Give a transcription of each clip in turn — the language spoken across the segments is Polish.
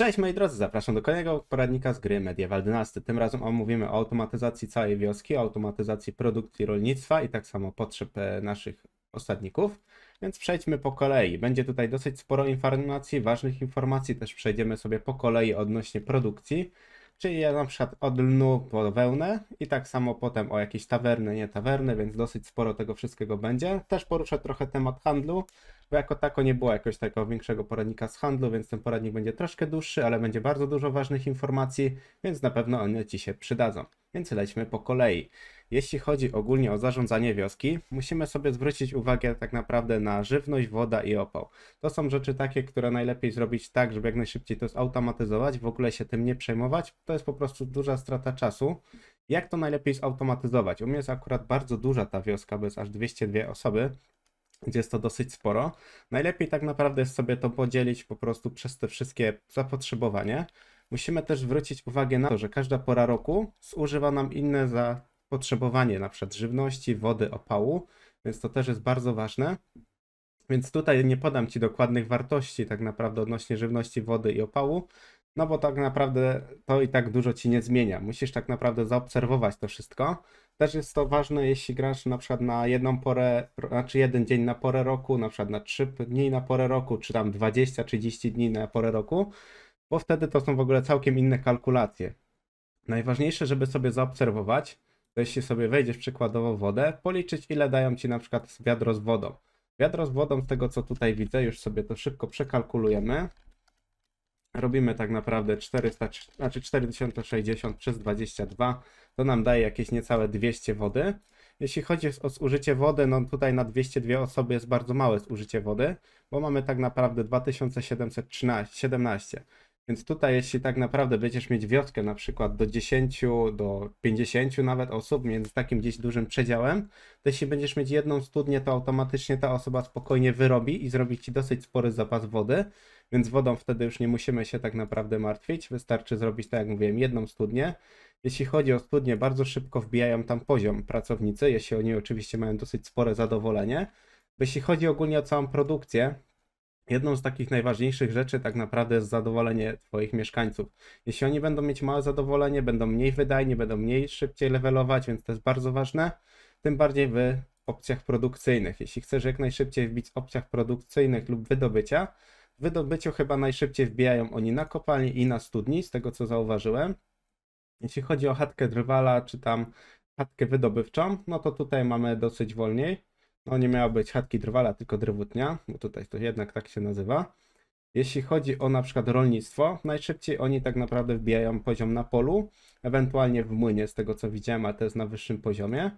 Cześć moi drodzy, zapraszam do kolejnego poradnika z gry Medieval Dynasty. Tym razem omówimy o automatyzacji całej wioski, o automatyzacji produkcji rolnictwa i tak samo potrzeb e, naszych osadników. Więc przejdźmy po kolei. Będzie tutaj dosyć sporo informacji, ważnych informacji. Też przejdziemy sobie po kolei odnośnie produkcji. Czyli ja na przykład od lnu po wełnę i tak samo potem o jakieś tawerny, nie tawerny, więc dosyć sporo tego wszystkiego będzie. Też poruszę trochę temat handlu, bo jako tako nie było jakoś takiego większego poradnika z handlu, więc ten poradnik będzie troszkę dłuższy, ale będzie bardzo dużo ważnych informacji, więc na pewno one Ci się przydadzą. Więc lećmy po kolei. Jeśli chodzi ogólnie o zarządzanie wioski, musimy sobie zwrócić uwagę tak naprawdę na żywność, woda i opał. To są rzeczy takie, które najlepiej zrobić tak, żeby jak najszybciej to zautomatyzować, w ogóle się tym nie przejmować. To jest po prostu duża strata czasu. Jak to najlepiej zautomatyzować? U mnie jest akurat bardzo duża ta wioska, bo jest aż 202 osoby, gdzie jest to dosyć sporo. Najlepiej tak naprawdę jest sobie to podzielić po prostu przez te wszystkie zapotrzebowanie. Musimy też zwrócić uwagę na to, że każda pora roku zużywa nam inne za potrzebowanie na przykład żywności, wody, opału, więc to też jest bardzo ważne. Więc tutaj nie podam Ci dokładnych wartości tak naprawdę odnośnie żywności, wody i opału, no bo tak naprawdę to i tak dużo Ci nie zmienia. Musisz tak naprawdę zaobserwować to wszystko. Też jest to ważne, jeśli grasz na przykład na jedną porę, znaczy jeden dzień na porę roku, na przykład na 3 dni na porę roku, czy tam 20-30 dni na porę roku, bo wtedy to są w ogóle całkiem inne kalkulacje. Najważniejsze, żeby sobie zaobserwować, jeśli sobie wejdziesz przykładowo wodę, policzyć ile dają ci na przykład wiadro z wodą. Wiadro z wodą, z tego co tutaj widzę, już sobie to szybko przekalkulujemy. Robimy tak naprawdę 400, znaczy 4060 przez 22, to nam daje jakieś niecałe 200 wody. Jeśli chodzi o zużycie wody, no tutaj na 202 osoby jest bardzo małe zużycie wody, bo mamy tak naprawdę 2717. Więc tutaj, jeśli tak naprawdę będziesz mieć wioskę na przykład do 10, do 50 nawet osób, między takim gdzieś dużym przedziałem, to jeśli będziesz mieć jedną studnię, to automatycznie ta osoba spokojnie wyrobi i zrobi ci dosyć spory zapas wody, więc wodą wtedy już nie musimy się tak naprawdę martwić. Wystarczy zrobić, tak jak mówiłem, jedną studnię. Jeśli chodzi o studnie, bardzo szybko wbijają tam poziom pracownicy, jeśli oni oczywiście mają dosyć spore zadowolenie. Jeśli chodzi ogólnie o całą produkcję, Jedną z takich najważniejszych rzeczy tak naprawdę jest zadowolenie Twoich mieszkańców. Jeśli oni będą mieć małe zadowolenie, będą mniej wydajni, będą mniej szybciej levelować, więc to jest bardzo ważne, tym bardziej w opcjach produkcyjnych. Jeśli chcesz jak najszybciej wbić w opcjach produkcyjnych lub wydobycia, w wydobyciu chyba najszybciej wbijają oni na kopalni i na studni, z tego co zauważyłem. Jeśli chodzi o chatkę drwala, czy tam chatkę wydobywczą, no to tutaj mamy dosyć wolniej. On nie miało być chatki drwala, tylko drewutnia, bo tutaj to jednak tak się nazywa. Jeśli chodzi o na przykład rolnictwo, najszybciej oni tak naprawdę wbijają poziom na polu, ewentualnie w młynie z tego co widziałem, a to jest na wyższym poziomie.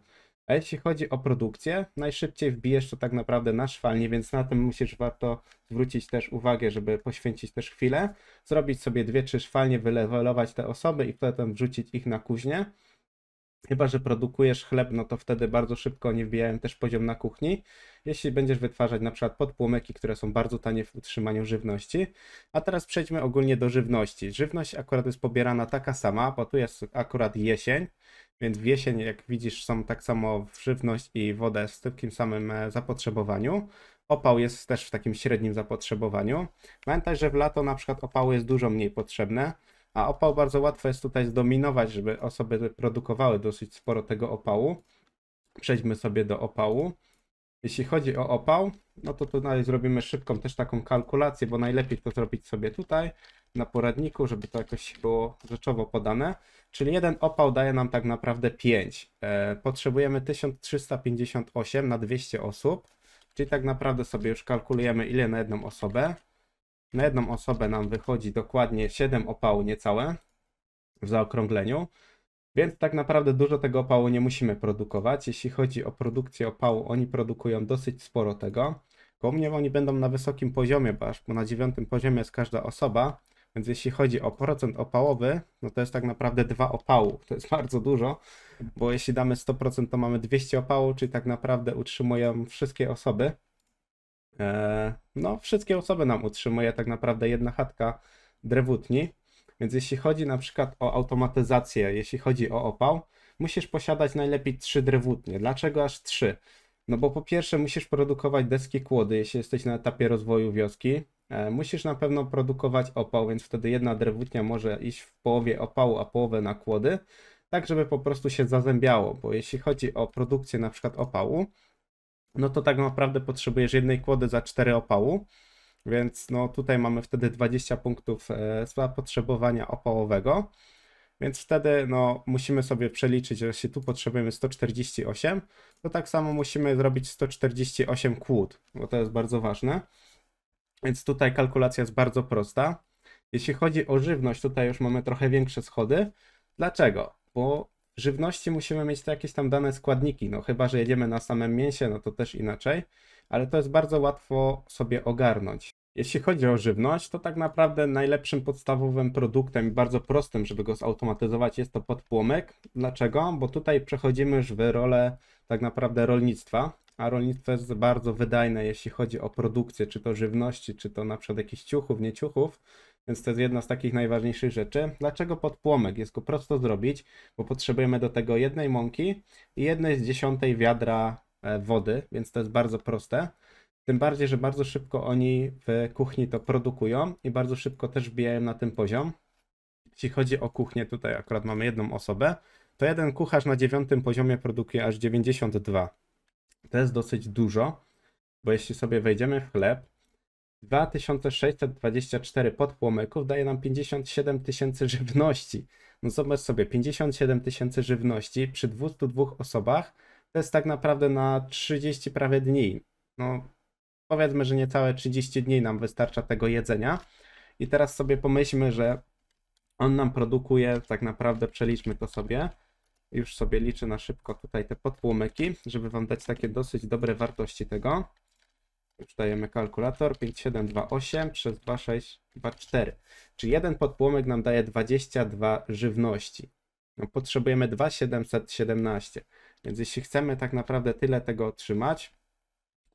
A jeśli chodzi o produkcję, najszybciej wbijesz to tak naprawdę na szwalnie, więc na tym musisz warto zwrócić też uwagę, żeby poświęcić też chwilę, zrobić sobie dwie, trzy szwalnie, wylewelować te osoby i potem wrzucić ich na kuźnię. Chyba, że produkujesz chleb, no to wtedy bardzo szybko Nie wbijają też poziom na kuchni. Jeśli będziesz wytwarzać na przykład podpłomyki, które są bardzo tanie w utrzymaniu żywności. A teraz przejdźmy ogólnie do żywności. Żywność akurat jest pobierana taka sama, bo tu jest akurat jesień, więc w jesień, jak widzisz, są tak samo żywność i wodę w takim samym e, zapotrzebowaniu. Opał jest też w takim średnim zapotrzebowaniu. Pamiętaj, że w lato na przykład opału jest dużo mniej potrzebne, a opał bardzo łatwo jest tutaj zdominować, żeby osoby produkowały dosyć sporo tego opału. Przejdźmy sobie do opału. Jeśli chodzi o opał, no to tutaj zrobimy szybką też taką kalkulację, bo najlepiej to zrobić sobie tutaj na poradniku, żeby to jakoś było rzeczowo podane. Czyli jeden opał daje nam tak naprawdę 5. E, potrzebujemy 1358 na 200 osób, czyli tak naprawdę sobie już kalkulujemy ile na jedną osobę. Na jedną osobę nam wychodzi dokładnie 7 opału niecałe w zaokrągleniu. Więc tak naprawdę dużo tego opału nie musimy produkować. Jeśli chodzi o produkcję opału, oni produkują dosyć sporo tego. u mnie oni będą na wysokim poziomie, bo aż na dziewiątym poziomie jest każda osoba. Więc jeśli chodzi o procent opałowy, no to jest tak naprawdę dwa opału. To jest bardzo dużo, bo jeśli damy 100%, to mamy 200 opału, czyli tak naprawdę utrzymują wszystkie osoby. E, no, wszystkie osoby nam utrzymuje tak naprawdę jedna chatka drewutni. Więc jeśli chodzi na przykład o automatyzację, jeśli chodzi o opał, musisz posiadać najlepiej trzy drewutnie. Dlaczego aż trzy? No bo po pierwsze musisz produkować deski kłody, jeśli jesteś na etapie rozwoju wioski. E, musisz na pewno produkować opał, więc wtedy jedna drewutnia może iść w połowie opału, a połowę na kłody, tak żeby po prostu się zazębiało, bo jeśli chodzi o produkcję na przykład opału, no to tak naprawdę potrzebujesz jednej kłody za 4 opału, więc no tutaj mamy wtedy 20 punktów e, zapotrzebowania opałowego, więc wtedy no musimy sobie przeliczyć, że jeśli tu potrzebujemy 148, to tak samo musimy zrobić 148 kłód, bo to jest bardzo ważne. Więc tutaj kalkulacja jest bardzo prosta. Jeśli chodzi o żywność, tutaj już mamy trochę większe schody. Dlaczego? Bo żywności musimy mieć jakieś tam dane składniki, no chyba, że jedziemy na samym mięsie, no to też inaczej, ale to jest bardzo łatwo sobie ogarnąć. Jeśli chodzi o żywność, to tak naprawdę najlepszym podstawowym produktem i bardzo prostym, żeby go zautomatyzować, jest to podpłomyk. Dlaczego? Bo tutaj przechodzimy już w rolę tak naprawdę rolnictwa, a rolnictwo jest bardzo wydajne, jeśli chodzi o produkcję, czy to żywności, czy to na przykład jakichś ciuchów, nie ciuchów, więc to jest jedna z takich najważniejszych rzeczy. Dlaczego pod płomek? Jest go prosto zrobić, bo potrzebujemy do tego jednej mąki i jednej z dziesiątej wiadra e, wody, więc to jest bardzo proste. Tym bardziej, że bardzo szybko oni w kuchni to produkują i bardzo szybko też wbijają na ten poziom. Jeśli chodzi o kuchnię, tutaj akurat mamy jedną osobę, to jeden kucharz na dziewiątym poziomie produkuje aż 92. To jest dosyć dużo, bo jeśli sobie wejdziemy w chleb, 2624 podpłomyków daje nam 57 tysięcy żywności. No zobacz sobie, 57 tysięcy żywności przy 202 osobach to jest tak naprawdę na 30 prawie dni. No powiedzmy, że niecałe 30 dni nam wystarcza tego jedzenia. I teraz sobie pomyślmy, że on nam produkuje, tak naprawdę przeliczmy to sobie. Już sobie liczę na szybko tutaj te podpłomyki, żeby wam dać takie dosyć dobre wartości tego. Już kalkulator 5728 przez 2624. Czy jeden podpłomek nam daje 22 żywności? No, potrzebujemy 2717. Więc jeśli chcemy tak naprawdę tyle tego otrzymać,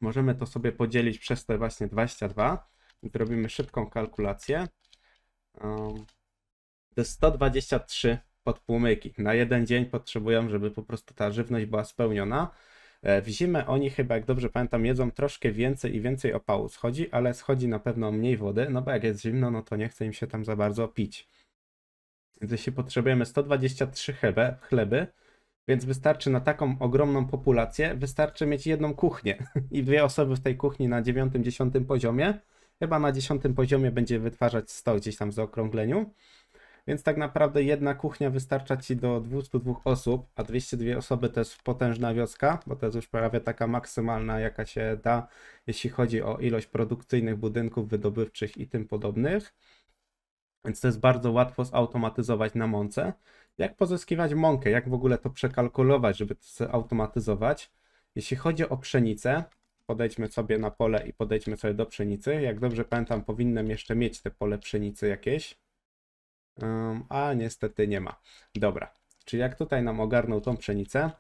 możemy to sobie podzielić przez te właśnie 22. Zrobimy szybką kalkulację. To jest 123 podpłomyki. Na jeden dzień potrzebują, żeby po prostu ta żywność była spełniona. E, w zimę oni chyba, jak dobrze pamiętam, jedzą troszkę więcej i więcej opału schodzi, ale schodzi na pewno mniej wody, no bo jak jest zimno, no to nie chce im się tam za bardzo pić. Więc jeśli potrzebujemy 123 chleby, chleby więc wystarczy na taką ogromną populację, wystarczy mieć jedną kuchnię i dwie osoby w tej kuchni na 9-10 poziomie. Chyba na 10 poziomie będzie wytwarzać 100 gdzieś tam w zaokrągleniu. Więc tak naprawdę jedna kuchnia wystarcza ci do 202 osób, a 202 osoby to jest potężna wioska, bo to jest już prawie taka maksymalna, jaka się da, jeśli chodzi o ilość produkcyjnych budynków wydobywczych i tym podobnych. Więc to jest bardzo łatwo zautomatyzować na mące. Jak pozyskiwać mąkę? Jak w ogóle to przekalkulować, żeby to zautomatyzować? Jeśli chodzi o pszenicę, podejdźmy sobie na pole i podejdźmy sobie do pszenicy. Jak dobrze pamiętam, powinienem jeszcze mieć te pole pszenicy jakieś a niestety nie ma. Dobra, czyli jak tutaj nam ogarnął tą pszenicę,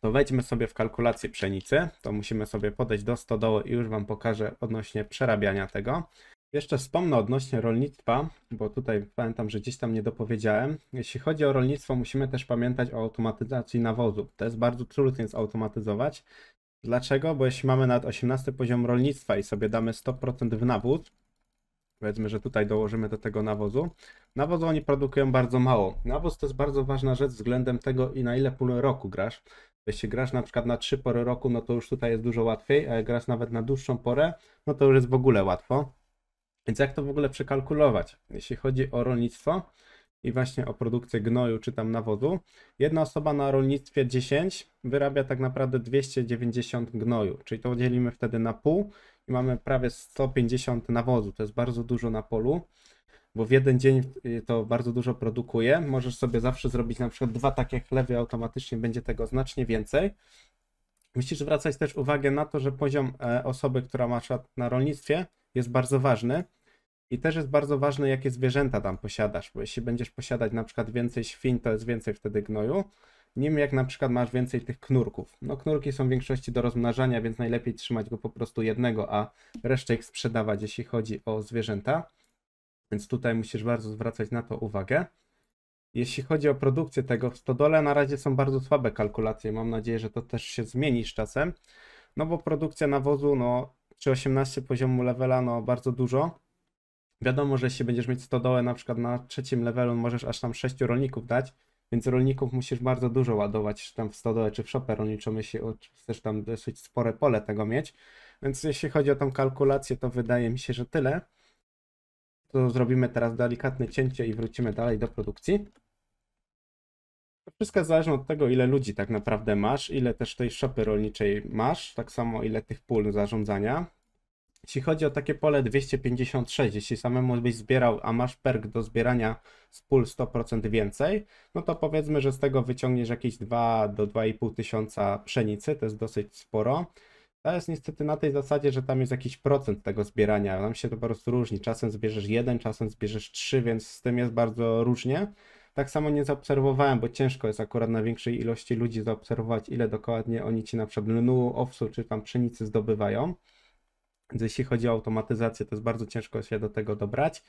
to wejdźmy sobie w kalkulację pszenicy. To musimy sobie podejść do stodoły i już Wam pokażę odnośnie przerabiania tego. Jeszcze wspomnę odnośnie rolnictwa, bo tutaj pamiętam, że gdzieś tam nie dopowiedziałem. Jeśli chodzi o rolnictwo, musimy też pamiętać o automatyzacji nawozu. To jest bardzo trudno zautomatyzować. Dlaczego? Bo jeśli mamy nad 18 poziom rolnictwa i sobie damy 100% w nawóz, Powiedzmy, że tutaj dołożymy do tego nawozu. Nawozu oni produkują bardzo mało. Nawóz to jest bardzo ważna rzecz względem tego, i na ile pół roku grasz. Jeśli grasz na przykład na trzy pory roku, no to już tutaj jest dużo łatwiej, a jak grasz nawet na dłuższą porę, no to już jest w ogóle łatwo. Więc jak to w ogóle przekalkulować? Jeśli chodzi o rolnictwo i właśnie o produkcję gnoju czy tam nawozu, jedna osoba na rolnictwie 10 wyrabia tak naprawdę 290 gnoju, czyli to dzielimy wtedy na pół mamy prawie 150 nawozów. To jest bardzo dużo na polu, bo w jeden dzień y, to bardzo dużo produkuje. Możesz sobie zawsze zrobić na przykład dwa takie chlewy, automatycznie będzie tego znacznie więcej. Musisz zwracać też uwagę na to, że poziom e, osoby, która ma szat na rolnictwie, jest bardzo ważny. I też jest bardzo ważne, jakie zwierzęta tam posiadasz, bo jeśli będziesz posiadać na przykład więcej świń, to jest więcej wtedy gnoju. Nim jak na przykład masz więcej tych knurków. No knurki są w większości do rozmnażania, więc najlepiej trzymać go po prostu jednego, a resztę ich sprzedawać, jeśli chodzi o zwierzęta. Więc tutaj musisz bardzo zwracać na to uwagę. Jeśli chodzi o produkcję tego w stodole, na razie są bardzo słabe kalkulacje. Mam nadzieję, że to też się zmieni z czasem. No bo produkcja nawozu, no czy 18 poziomu levela, no bardzo dużo. Wiadomo, że jeśli będziesz mieć stodołę na przykład na trzecim levelu, możesz aż tam 6 rolników dać, więc rolników musisz bardzo dużo ładować, czy tam w stodole, czy w szopę rolniczą, jeśli chcesz tam dosyć spore pole tego mieć. Więc jeśli chodzi o tą kalkulację, to wydaje mi się, że tyle. To zrobimy teraz delikatne cięcie i wrócimy dalej do produkcji. To wszystko zależy od tego, ile ludzi tak naprawdę masz, ile też tej szopy rolniczej masz, tak samo ile tych pól zarządzania. Jeśli chodzi o takie pole 256, jeśli samemu byś zbierał, a masz perk do zbierania z pól 100% więcej, no to powiedzmy, że z tego wyciągniesz jakieś 2 do 2,5 tysiąca pszenicy, to jest dosyć sporo. To jest niestety na tej zasadzie, że tam jest jakiś procent tego zbierania, nam się to po prostu różni. Czasem zbierzesz jeden, czasem zbierzesz trzy, więc z tym jest bardzo różnie. Tak samo nie zaobserwowałem, bo ciężko jest akurat na większej ilości ludzi zaobserwować, ile dokładnie oni ci na przykład lnu, owsu czy tam pszenicy zdobywają. Jeśli chodzi o automatyzację, to jest bardzo ciężko się do tego dobrać.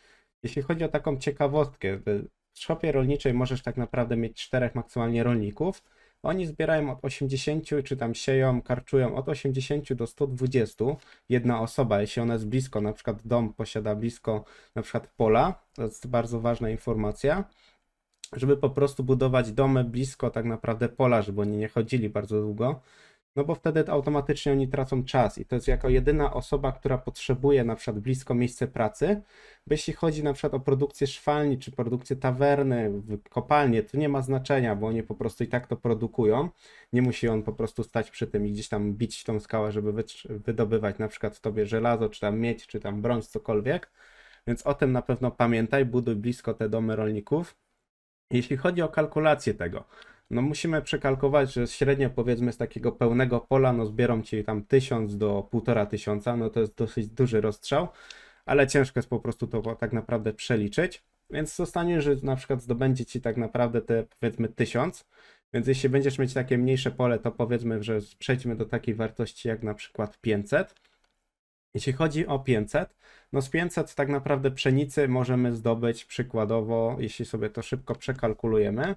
Jeśli chodzi o taką ciekawostkę, w szopie rolniczej możesz tak naprawdę mieć czterech maksymalnie rolników. Oni zbierają od 80, czy tam sieją, karczują od 80 do 120. Jedna osoba, jeśli ona jest blisko, na przykład dom posiada blisko na przykład pola, to jest bardzo ważna informacja, żeby po prostu budować domy blisko tak naprawdę pola, żeby oni nie chodzili bardzo długo. No bo wtedy automatycznie oni tracą czas i to jest jako jedyna osoba, która potrzebuje na przykład blisko miejsce pracy. Bo jeśli chodzi na przykład o produkcję szwalni czy produkcję tawerny, kopalnie, to nie ma znaczenia, bo oni po prostu i tak to produkują. Nie musi on po prostu stać przy tym i gdzieś tam bić tą skałę, żeby wydobywać na przykład w tobie żelazo, czy tam miedź, czy tam brąz, cokolwiek. Więc o tym na pewno pamiętaj, buduj blisko te domy rolników. Jeśli chodzi o kalkulację tego, no musimy przekalkować, że średnio powiedzmy z takiego pełnego pola, no zbierą ci tam 1000 do tysiąca no to jest dosyć duży rozstrzał, ale ciężko jest po prostu to tak naprawdę przeliczyć. Więc zostanie, że na przykład zdobędzie ci tak naprawdę te powiedzmy 1000, więc jeśli będziesz mieć takie mniejsze pole, to powiedzmy, że przejdźmy do takiej wartości jak na przykład 500. Jeśli chodzi o 500, no z 500 tak naprawdę pszenicy możemy zdobyć przykładowo, jeśli sobie to szybko przekalkulujemy,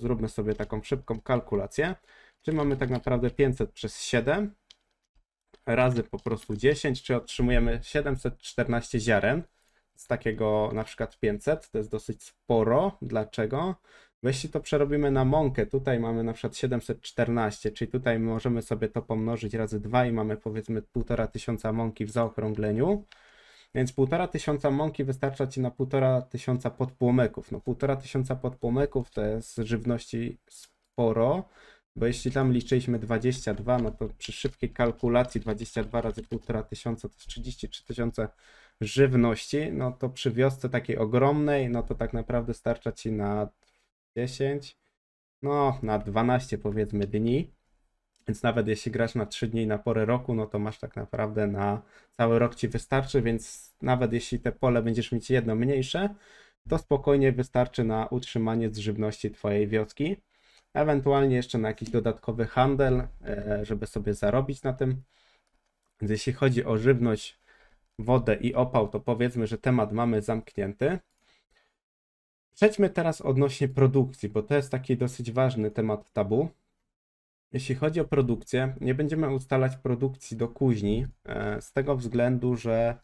Zróbmy sobie taką szybką kalkulację. Czyli mamy tak naprawdę 500 przez 7 razy po prostu 10, czy otrzymujemy 714 ziaren z takiego na przykład 500. To jest dosyć sporo. Dlaczego? Bo jeśli to przerobimy na mąkę, tutaj mamy na przykład 714, czyli tutaj możemy sobie to pomnożyć razy 2 i mamy powiedzmy 1500 mąki w zaokrągleniu. Więc półtora tysiąca mąki wystarcza ci na półtora tysiąca podpłomyków. No półtora tysiąca podpłomyków to jest żywności sporo, bo jeśli tam liczyliśmy 22, no to przy szybkiej kalkulacji 22 razy półtora tysiąca to jest 33 tysiące żywności, no to przy wiosce takiej ogromnej, no to tak naprawdę starcza ci na 10, no na 12 powiedzmy dni. Więc nawet jeśli grasz na 3 dni na porę roku, no to masz tak naprawdę na cały rok ci wystarczy, więc nawet jeśli te pole będziesz mieć jedno mniejsze, to spokojnie wystarczy na utrzymanie z żywności twojej wioski. Ewentualnie jeszcze na jakiś dodatkowy handel, e, żeby sobie zarobić na tym. Więc jeśli chodzi o żywność, wodę i opał, to powiedzmy, że temat mamy zamknięty. Przejdźmy teraz odnośnie produkcji, bo to jest taki dosyć ważny temat tabu. Jeśli chodzi o produkcję, nie będziemy ustalać produkcji do kuźni, e, z tego względu, że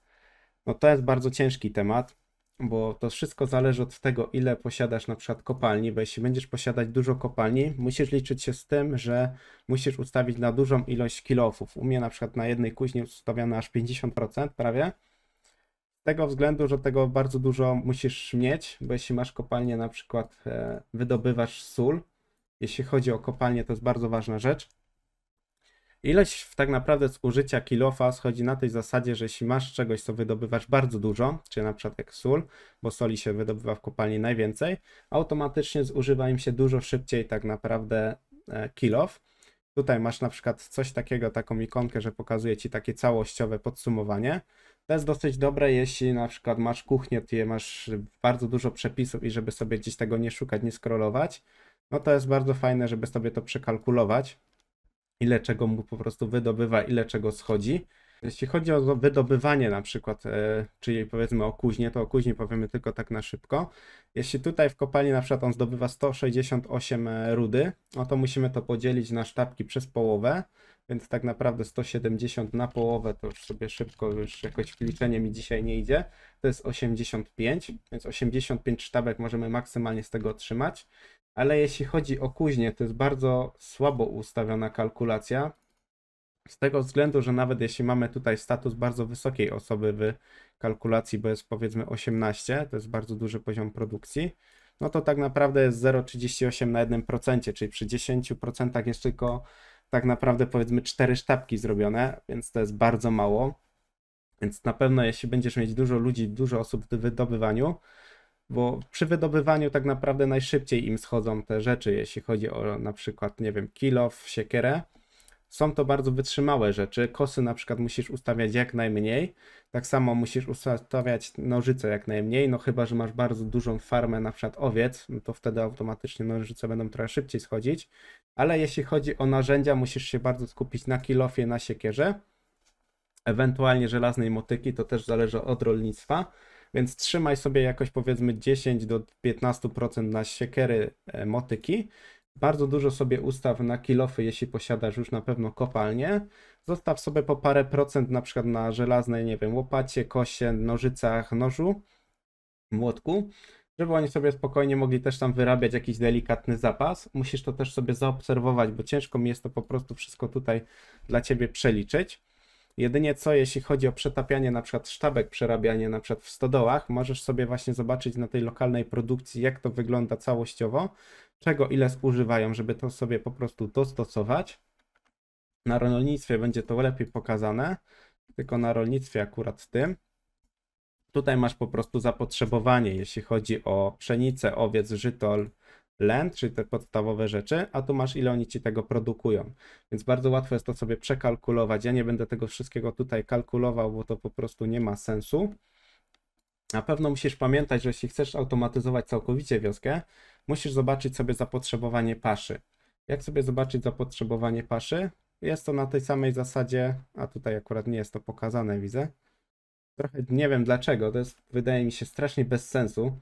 no to jest bardzo ciężki temat, bo to wszystko zależy od tego, ile posiadasz na przykład kopalni, bo jeśli będziesz posiadać dużo kopalni, musisz liczyć się z tym, że musisz ustawić na dużą ilość kilofów. U mnie na przykład na jednej kuźni ustawiano aż 50% prawie, z tego względu, że tego bardzo dużo musisz mieć, bo jeśli masz kopalnię na przykład e, wydobywasz sól, jeśli chodzi o kopalnie, to jest bardzo ważna rzecz. Ilość tak naprawdę zużycia kilofa schodzi na tej zasadzie, że jeśli masz czegoś, co wydobywasz bardzo dużo, czyli na przykład jak sól, bo soli się wydobywa w kopalni najwięcej, automatycznie zużywa im się dużo szybciej tak naprawdę e, kilof. Tutaj masz na przykład coś takiego, taką ikonkę, że pokazuje ci takie całościowe podsumowanie. To jest dosyć dobre, jeśli na przykład masz kuchnię, ty masz bardzo dużo przepisów i żeby sobie gdzieś tego nie szukać, nie scrollować, no to jest bardzo fajne, żeby sobie to przekalkulować, ile czego mu po prostu wydobywa, ile czego schodzi. Jeśli chodzi o no, wydobywanie na przykład, e, czyli powiedzmy o kuźnie, to o kuźnie powiemy tylko tak na szybko. Jeśli tutaj w kopalni na przykład on zdobywa 168 e, rudy, no to musimy to podzielić na sztabki przez połowę, więc tak naprawdę 170 na połowę, to już sobie szybko, już jakoś wliczenie mi dzisiaj nie idzie, to jest 85, więc 85 sztabek możemy maksymalnie z tego otrzymać ale jeśli chodzi o kuźnię, to jest bardzo słabo ustawiona kalkulacja. Z tego względu, że nawet jeśli mamy tutaj status bardzo wysokiej osoby w kalkulacji, bo jest powiedzmy 18, to jest bardzo duży poziom produkcji, no to tak naprawdę jest 0,38 na 1%, czyli przy 10% jest tylko tak naprawdę powiedzmy 4 sztabki zrobione, więc to jest bardzo mało. Więc na pewno jeśli będziesz mieć dużo ludzi, dużo osób w wydobywaniu, bo przy wydobywaniu tak naprawdę najszybciej im schodzą te rzeczy, jeśli chodzi o na przykład, nie wiem, kilof, siekierę. Są to bardzo wytrzymałe rzeczy. Kosy na przykład musisz ustawiać jak najmniej. Tak samo musisz ustawiać nożyce jak najmniej. No chyba, że masz bardzo dużą farmę na przykład owiec, no to wtedy automatycznie nożyce będą trochę szybciej schodzić. Ale jeśli chodzi o narzędzia, musisz się bardzo skupić na kilofie, na siekierze. Ewentualnie żelaznej motyki, to też zależy od rolnictwa więc trzymaj sobie jakoś powiedzmy 10 do 15% na siekery, e, motyki. Bardzo dużo sobie ustaw na kilofy, jeśli posiadasz już na pewno kopalnię. Zostaw sobie po parę procent na przykład na żelaznej, nie wiem, łopacie, kosie, nożycach, nożu, młotku żeby oni sobie spokojnie mogli też tam wyrabiać jakiś delikatny zapas. Musisz to też sobie zaobserwować, bo ciężko mi jest to po prostu wszystko tutaj dla ciebie przeliczyć. Jedynie co, jeśli chodzi o przetapianie na przykład sztabek, przerabianie na przykład w stodołach, możesz sobie właśnie zobaczyć na tej lokalnej produkcji, jak to wygląda całościowo, czego ile używają, żeby to sobie po prostu dostosować. Na rolnictwie będzie to lepiej pokazane, tylko na rolnictwie akurat tym. Tutaj masz po prostu zapotrzebowanie, jeśli chodzi o pszenicę, owiec, żytol, land, czyli te podstawowe rzeczy, a tu masz ile oni ci tego produkują. Więc bardzo łatwo jest to sobie przekalkulować. Ja nie będę tego wszystkiego tutaj kalkulował, bo to po prostu nie ma sensu. Na pewno musisz pamiętać, że jeśli chcesz automatyzować całkowicie wioskę, musisz zobaczyć sobie zapotrzebowanie paszy. Jak sobie zobaczyć zapotrzebowanie paszy? Jest to na tej samej zasadzie, a tutaj akurat nie jest to pokazane, widzę. Trochę nie wiem dlaczego, to jest, wydaje mi się, strasznie bez sensu.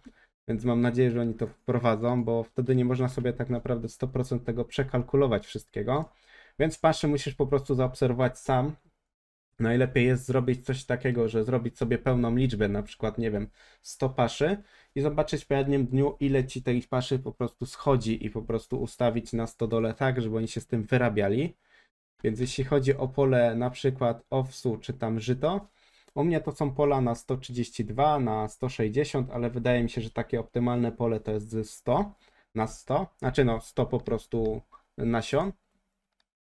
Więc mam nadzieję, że oni to wprowadzą, bo wtedy nie można sobie tak naprawdę 100% tego przekalkulować wszystkiego. Więc paszy musisz po prostu zaobserwować sam. Najlepiej jest zrobić coś takiego, że zrobić sobie pełną liczbę, na przykład, nie wiem, 100 paszy i zobaczyć po jednym dniu, ile ci tej paszy po prostu schodzi i po prostu ustawić na 100 dole tak, żeby oni się z tym wyrabiali. Więc jeśli chodzi o pole na przykład owsu czy tam żyto, u mnie to są pola na 132, na 160, ale wydaje mi się, że takie optymalne pole to jest 100 na 100, znaczy no 100 po prostu nasion.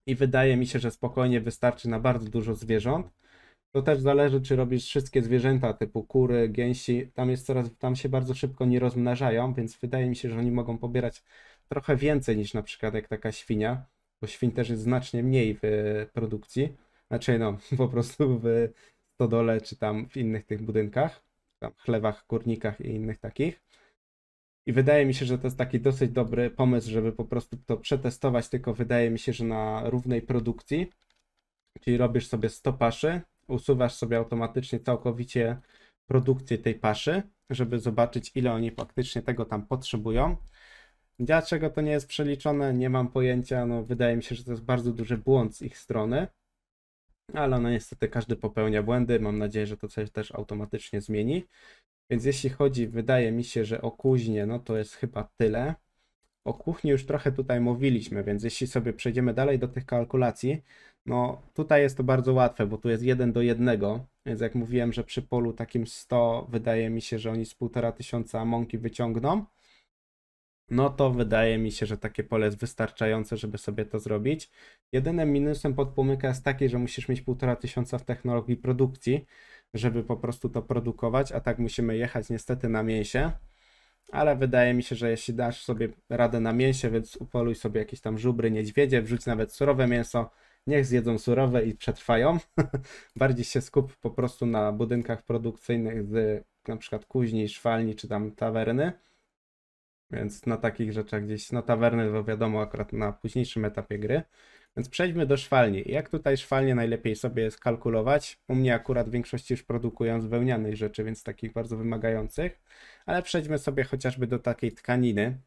I wydaje mi się, że spokojnie wystarczy na bardzo dużo zwierząt. To też zależy, czy robisz wszystkie zwierzęta typu kury, gęsi. Tam jest coraz, tam się bardzo szybko nie rozmnażają, więc wydaje mi się, że oni mogą pobierać trochę więcej niż na przykład jak taka świnia, bo świn też jest znacznie mniej w produkcji. Znaczy no, po prostu w stodole, czy tam w innych tych budynkach, tam chlewach, kurnikach i innych takich. I wydaje mi się, że to jest taki dosyć dobry pomysł, żeby po prostu to przetestować, tylko wydaje mi się, że na równej produkcji, czyli robisz sobie 100 paszy, usuwasz sobie automatycznie całkowicie produkcję tej paszy, żeby zobaczyć ile oni faktycznie tego tam potrzebują. Dlaczego to nie jest przeliczone, nie mam pojęcia, no wydaje mi się, że to jest bardzo duży błąd z ich strony, ale no niestety każdy popełnia błędy. Mam nadzieję, że to coś też automatycznie zmieni. Więc jeśli chodzi, wydaje mi się, że o kuźnie, no to jest chyba tyle. O kuchni już trochę tutaj mówiliśmy, więc jeśli sobie przejdziemy dalej do tych kalkulacji, no tutaj jest to bardzo łatwe, bo tu jest 1 do 1, więc jak mówiłem, że przy polu takim 100 wydaje mi się, że oni z 1500 mąki wyciągną, no to wydaje mi się, że takie pole jest wystarczające, żeby sobie to zrobić. Jedynym minusem podpłomyka jest taki, że musisz mieć półtora tysiąca w technologii produkcji, żeby po prostu to produkować, a tak musimy jechać niestety na mięsie. Ale wydaje mi się, że jeśli dasz sobie radę na mięsie, więc upoluj sobie jakieś tam żubry, niedźwiedzie, wrzuć nawet surowe mięso, niech zjedzą surowe i przetrwają. Bardziej się skup po prostu na budynkach produkcyjnych z na przykład kuźni, szwalni czy tam tawerny, więc na takich rzeczach gdzieś, no tawerny to wiadomo akurat na późniejszym etapie gry. Więc przejdźmy do szwalni. Jak tutaj szwalnie najlepiej sobie skalkulować? U mnie akurat w większości już produkują z wełnianych rzeczy, więc takich bardzo wymagających. Ale przejdźmy sobie chociażby do takiej tkaniny.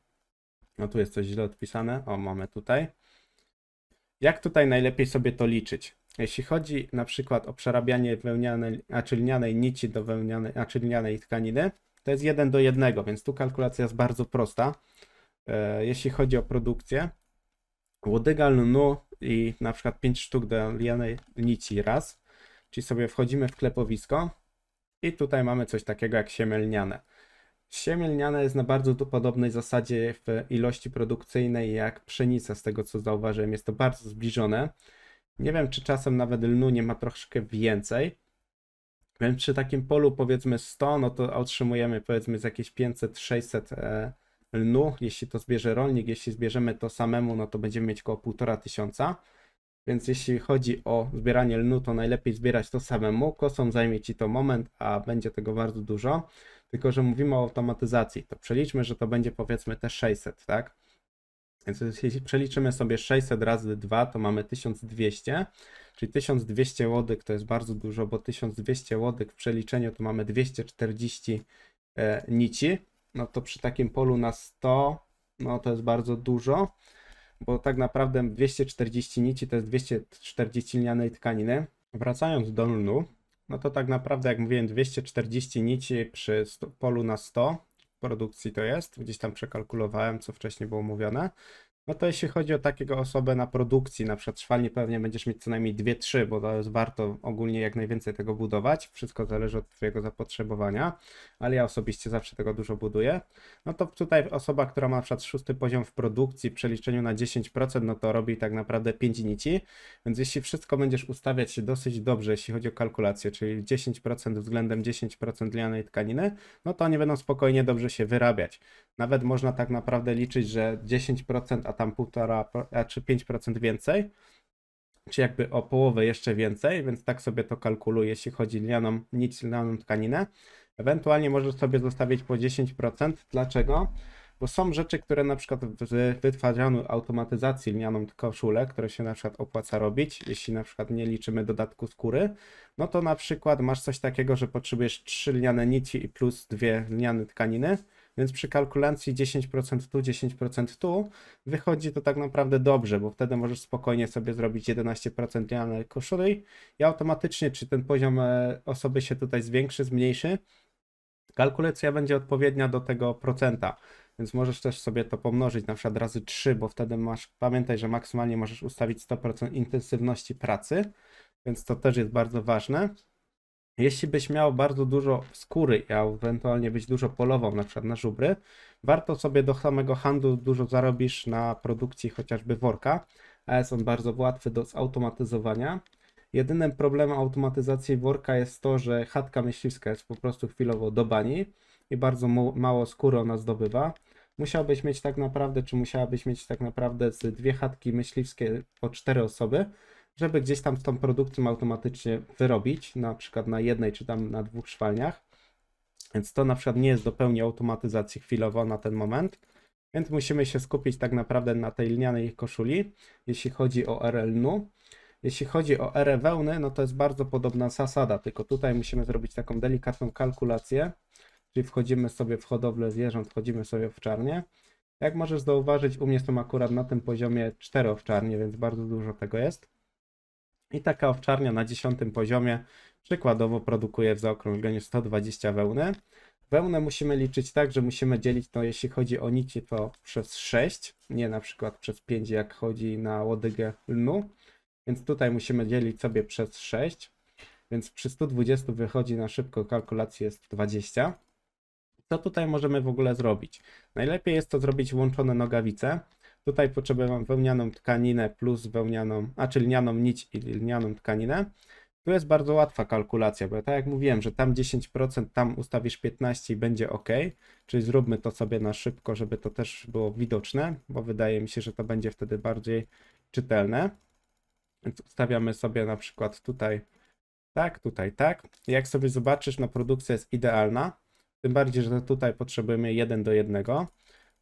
No tu jest coś źle odpisane. O, mamy tutaj. Jak tutaj najlepiej sobie to liczyć? Jeśli chodzi na przykład o przerabianie wełnianej, a lnianej nici do wełnianej, a lnianej tkaniny, to jest 1 do 1, więc tu kalkulacja jest bardzo prosta. E, jeśli chodzi o produkcję, łodygal nu i na przykład 5 sztuk do lianej nici raz, czyli sobie wchodzimy w klepowisko i tutaj mamy coś takiego jak siemielniane. Siemielniane jest na bardzo podobnej zasadzie w ilości produkcyjnej jak pszenica, z tego co zauważyłem, jest to bardzo zbliżone. Nie wiem, czy czasem nawet lnu nie ma troszkę więcej, więc przy takim polu powiedzmy 100, no to otrzymujemy powiedzmy z jakieś 500-600 e, lnu, jeśli to zbierze rolnik, jeśli zbierzemy to samemu, no to będziemy mieć około 1,5 tysiąca. Więc jeśli chodzi o zbieranie lnu, to najlepiej zbierać to samemu. Kosą zajmie Ci to moment, a będzie tego bardzo dużo. Tylko, że mówimy o automatyzacji, to przeliczmy, że to będzie powiedzmy te 600, tak? Więc jeśli przeliczymy sobie 600 razy 2, to mamy 1200, czyli 1200 łodyg to jest bardzo dużo, bo 1200 łodyg w przeliczeniu to mamy 240 e, nici. No to przy takim polu na 100, no to jest bardzo dużo, bo tak naprawdę 240 nici to jest 240 lnianej tkaniny. Wracając do lnu, no to tak naprawdę jak mówiłem 240 nici przy 100, polu na 100, produkcji to jest. Gdzieś tam przekalkulowałem, co wcześniej było mówione. No to jeśli chodzi o takiego osobę na produkcji, na przetrwanie, pewnie będziesz mieć co najmniej 2-3, bo to jest warto ogólnie jak najwięcej tego budować. Wszystko zależy od Twojego zapotrzebowania, ale ja osobiście zawsze tego dużo buduję. No to tutaj osoba, która ma na przykład szósty poziom w produkcji, przeliczeniu na 10%, no to robi tak naprawdę 5 nici. Więc jeśli wszystko będziesz ustawiać się dosyć dobrze, jeśli chodzi o kalkulację, czyli 10% względem 10% lianej tkaniny, no to oni będą spokojnie dobrze się wyrabiać. Nawet można tak naprawdę liczyć, że 10%, a tam 1,5, czy 5% więcej, czy jakby o połowę jeszcze więcej, więc tak sobie to kalkuluję, jeśli chodzi lnianą nić, lnianą tkaninę. Ewentualnie możesz sobie zostawić po 10%. Dlaczego? Bo są rzeczy, które na przykład w wytwarzaniu automatyzacji lnianą koszulę, które się na przykład opłaca robić, jeśli na przykład nie liczymy dodatku skóry, no to na przykład masz coś takiego, że potrzebujesz 3 lniane nici i plus dwie lniane tkaniny, więc przy kalkulacji 10% tu, 10% tu wychodzi to tak naprawdę dobrze, bo wtedy możesz spokojnie sobie zrobić 11% realnej koszuli i automatycznie, czy ten poziom e, osoby się tutaj zwiększy, zmniejszy, kalkulacja będzie odpowiednia do tego procenta. Więc możesz też sobie to pomnożyć na przykład razy 3, bo wtedy masz, pamiętaj, że maksymalnie możesz ustawić 100% intensywności pracy, więc to też jest bardzo ważne. Jeśli byś miał bardzo dużo skóry, a ewentualnie byś dużo polował, na przykład na żubry, warto sobie do samego handlu dużo zarobisz na produkcji chociażby worka. Jest on bardzo łatwy do zautomatyzowania. Jedynym problemem automatyzacji worka jest to, że chatka myśliwska jest po prostu chwilowo do bani i bardzo mało skóry ona zdobywa. Musiałbyś mieć tak naprawdę, czy musiałabyś mieć tak naprawdę z dwie chatki myśliwskie po cztery osoby, żeby gdzieś tam z tą produkcją automatycznie wyrobić, na przykład na jednej czy tam na dwóch szwalniach. Więc to na przykład nie jest do pełni automatyzacji chwilowo na ten moment. Więc musimy się skupić tak naprawdę na tej lnianej koszuli, jeśli chodzi o RL nu. Jeśli chodzi o erę wełny, no to jest bardzo podobna zasada, tylko tutaj musimy zrobić taką delikatną kalkulację, czyli wchodzimy sobie w hodowlę zwierząt, wchodzimy sobie w czarnie. Jak możesz zauważyć, u mnie są akurat na tym poziomie 4 owczarnie, więc bardzo dużo tego jest. I taka owczarnia na 10 poziomie przykładowo produkuje w zaokrągleniu 120 wełny. Wełnę musimy liczyć tak, że musimy dzielić to, jeśli chodzi o nici, to przez 6, nie na przykład przez 5, jak chodzi na łodygę lnu. Więc tutaj musimy dzielić sobie przez 6, więc przy 120 wychodzi na szybko kalkulację jest 20. Co tutaj możemy w ogóle zrobić? Najlepiej jest to zrobić łączone nogawice. Tutaj mam wełnianą tkaninę plus wełnianą, a czy lnianą nić i lnianą tkaninę. Tu jest bardzo łatwa kalkulacja, bo tak jak mówiłem, że tam 10%, tam ustawisz 15% i będzie ok. Czyli zróbmy to sobie na szybko, żeby to też było widoczne, bo wydaje mi się, że to będzie wtedy bardziej czytelne. Więc ustawiamy sobie na przykład tutaj tak, tutaj tak. Jak sobie zobaczysz, no produkcja jest idealna. Tym bardziej, że tutaj potrzebujemy 1 do 1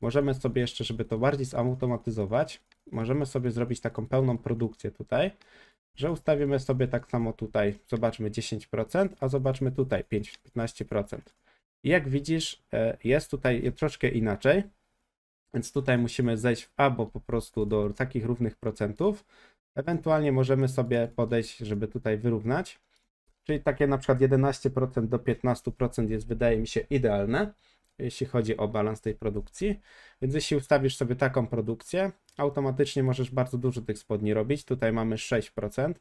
możemy sobie jeszcze, żeby to bardziej zautomatyzować, możemy sobie zrobić taką pełną produkcję tutaj, że ustawimy sobie tak samo tutaj, zobaczmy 10%, a zobaczmy tutaj 5, 15%. I jak widzisz, e, jest tutaj troszkę inaczej, więc tutaj musimy zejść albo po prostu do takich równych procentów, ewentualnie możemy sobie podejść, żeby tutaj wyrównać, czyli takie na przykład 11% do 15% jest wydaje mi się idealne jeśli chodzi o balans tej produkcji. Więc jeśli ustawisz sobie taką produkcję, automatycznie możesz bardzo dużo tych spodni robić. Tutaj mamy 6%.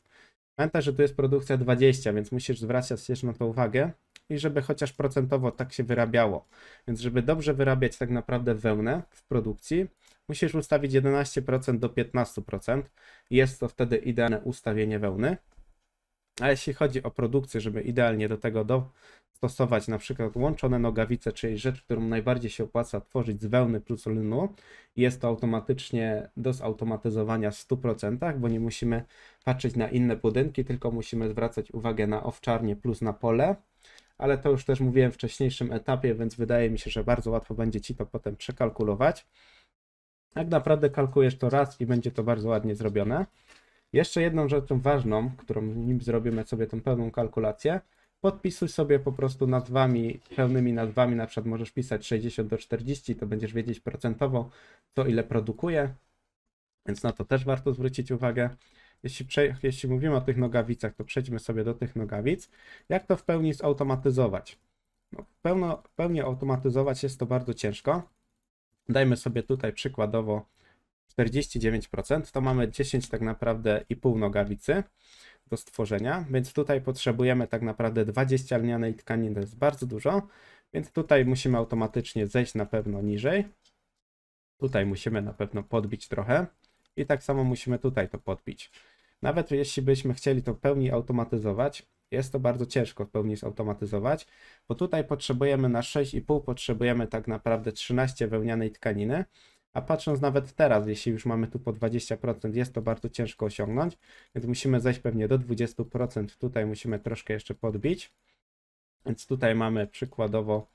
Pamiętaj, że tu jest produkcja 20, więc musisz zwracać też na to uwagę i żeby chociaż procentowo tak się wyrabiało. Więc żeby dobrze wyrabiać tak naprawdę wełnę w produkcji, musisz ustawić 11% do 15%. Jest to wtedy idealne ustawienie wełny. A jeśli chodzi o produkcję, żeby idealnie do tego dostosować na przykład łączone nogawice, czyli rzecz, którą najbardziej się opłaca tworzyć z wełny plus lnu, jest to automatycznie do zautomatyzowania w 100%, bo nie musimy patrzeć na inne budynki, tylko musimy zwracać uwagę na owczarnie plus na pole, ale to już też mówiłem w wcześniejszym etapie, więc wydaje mi się, że bardzo łatwo będzie Ci to potem przekalkulować. Tak naprawdę kalkujesz to raz i będzie to bardzo ładnie zrobione. Jeszcze jedną rzeczą ważną, którą nim zrobimy sobie tą pełną kalkulację, podpisuj sobie po prostu nazwami, pełnymi nazwami, na przykład możesz pisać 60 do 40, to będziesz wiedzieć procentowo, co ile produkuje, więc na to też warto zwrócić uwagę. Jeśli, jeśli mówimy o tych nogawicach, to przejdźmy sobie do tych nogawic. Jak to w pełni zautomatyzować? No, pełno, pełnie automatyzować jest to bardzo ciężko. Dajmy sobie tutaj przykładowo 49%, to mamy 10 tak naprawdę i pół nogawicy do stworzenia, więc tutaj potrzebujemy tak naprawdę 20 lnianej tkaniny, to jest bardzo dużo, więc tutaj musimy automatycznie zejść na pewno niżej. Tutaj musimy na pewno podbić trochę i tak samo musimy tutaj to podbić. Nawet jeśli byśmy chcieli to w pełni automatyzować, jest to bardzo ciężko w pełni zautomatyzować, bo tutaj potrzebujemy na 6,5 potrzebujemy tak naprawdę 13 wełnianej tkaniny, a patrząc nawet teraz, jeśli już mamy tu po 20%, jest to bardzo ciężko osiągnąć, więc musimy zejść pewnie do 20%. Tutaj musimy troszkę jeszcze podbić. Więc tutaj mamy przykładowo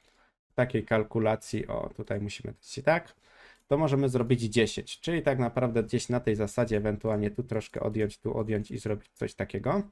w takiej kalkulacji, o tutaj musimy dać tak, to możemy zrobić 10, czyli tak naprawdę gdzieś na tej zasadzie ewentualnie tu troszkę odjąć, tu odjąć i zrobić coś takiego.